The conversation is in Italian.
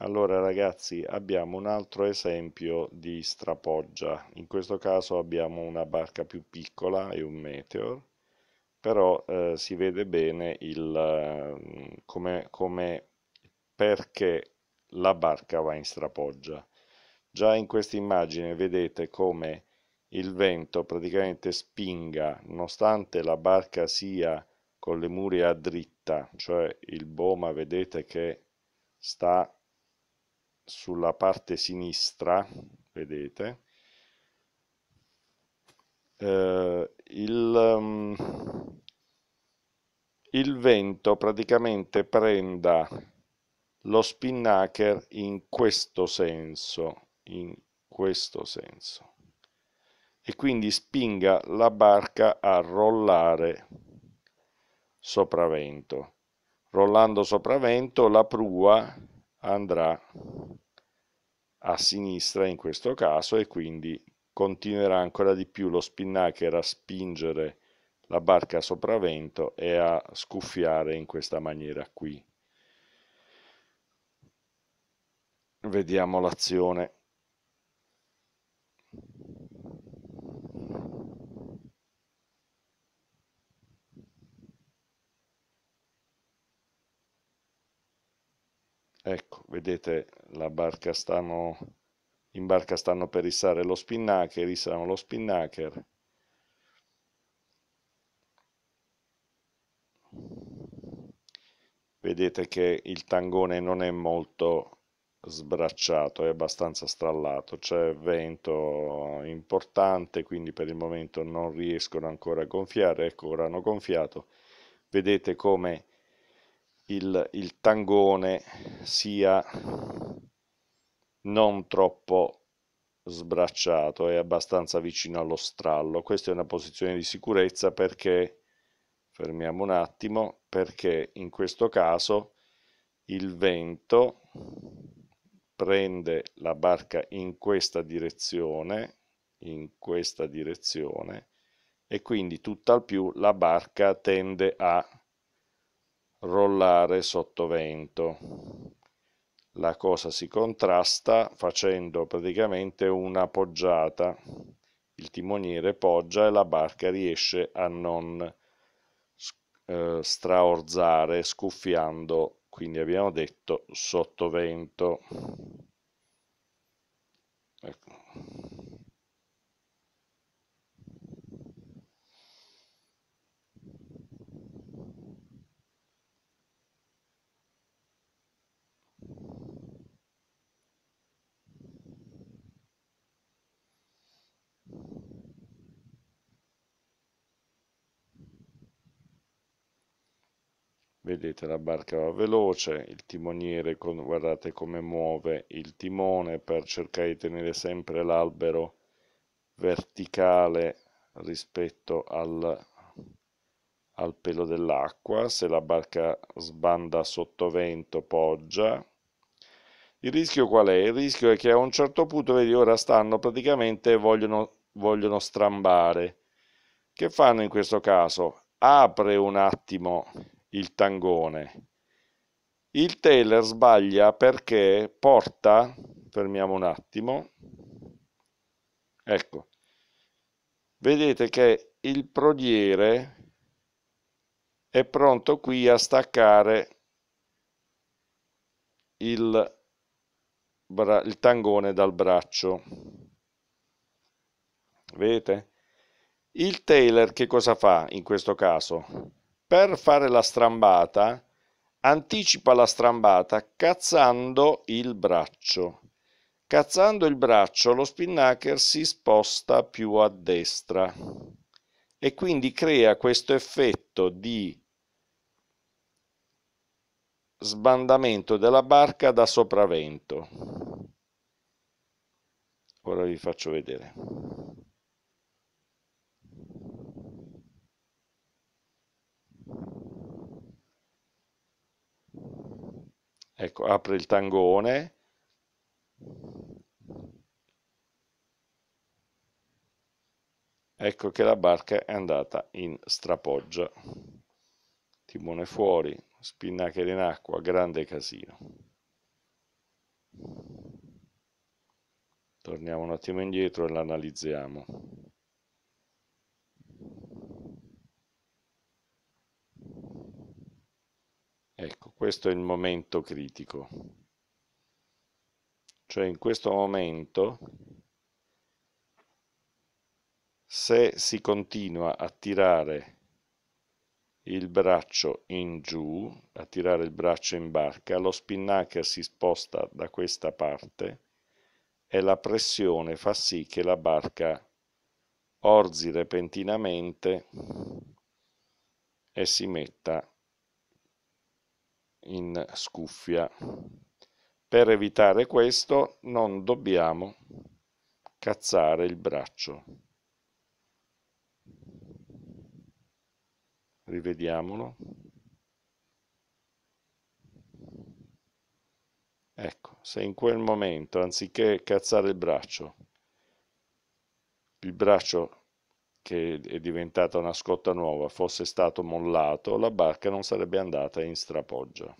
Allora ragazzi abbiamo un altro esempio di strapoggia, in questo caso abbiamo una barca più piccola e un meteor, però eh, si vede bene il, mm, come, come perché la barca va in strapoggia. Già in questa immagine vedete come il vento praticamente spinga, nonostante la barca sia con le mura a dritta, cioè il boma vedete che sta sulla parte sinistra, vedete, eh, il, um, il vento praticamente prenda lo spinnaker in questo senso, in questo senso, e quindi spinga la barca a rollare sopravvento. Rollando sopravvento la prua andrà a sinistra in questo caso e quindi continuerà ancora di più lo spinnaker a spingere la barca sopravvento e a scuffiare in questa maniera qui. Vediamo l'azione. ecco vedete la barca stanno in barca stanno per rissare lo spinnaker rissano lo spinnaker vedete che il tangone non è molto sbracciato è abbastanza strallato c'è vento importante quindi per il momento non riescono ancora a gonfiare ecco ora hanno gonfiato vedete come il, il tangone sia non troppo sbracciato è abbastanza vicino allo strallo. Questa è una posizione di sicurezza perché, fermiamo un attimo, perché in questo caso il vento prende la barca in questa direzione, in questa direzione, e quindi tutt'al più la barca tende a rollare sotto vento. La cosa si contrasta facendo praticamente una poggiata. Il timoniere poggia e la barca riesce a non eh, straorzare scuffiando, quindi abbiamo detto sottovento. Ecco. vedete la barca va veloce il timoniere guardate come muove il timone per cercare di tenere sempre l'albero verticale rispetto al, al pelo dell'acqua se la barca sbanda sottovento poggia il rischio qual è? Il rischio è che a un certo punto, vedi, ora stanno praticamente vogliono, vogliono strambare. Che fanno in questo caso? Apre un attimo il tangone. Il tailor sbaglia perché porta, fermiamo un attimo, ecco, vedete che il prodiere è pronto qui a staccare il, il tangone dal braccio. Vedete? Il tailor che cosa fa in questo caso? per fare la strambata, anticipa la strambata cazzando il braccio. Cazzando il braccio lo spinnaker si sposta più a destra e quindi crea questo effetto di sbandamento della barca da sopravento Ora vi faccio vedere. ecco, apre il tangone, ecco che la barca è andata in strapoggia. Timone fuori, spinnachere in acqua, grande casino. Torniamo un attimo indietro e l'analizziamo. Questo è il momento critico. Cioè in questo momento, se si continua a tirare il braccio in giù, a tirare il braccio in barca, lo spinnaker si sposta da questa parte e la pressione fa sì che la barca orzi repentinamente e si metta in scuffia. Per evitare questo non dobbiamo cazzare il braccio. Rivediamolo. Ecco, se in quel momento, anziché cazzare il braccio, il braccio che è diventata una scotta nuova, fosse stato mollato, la barca non sarebbe andata in strapoggia.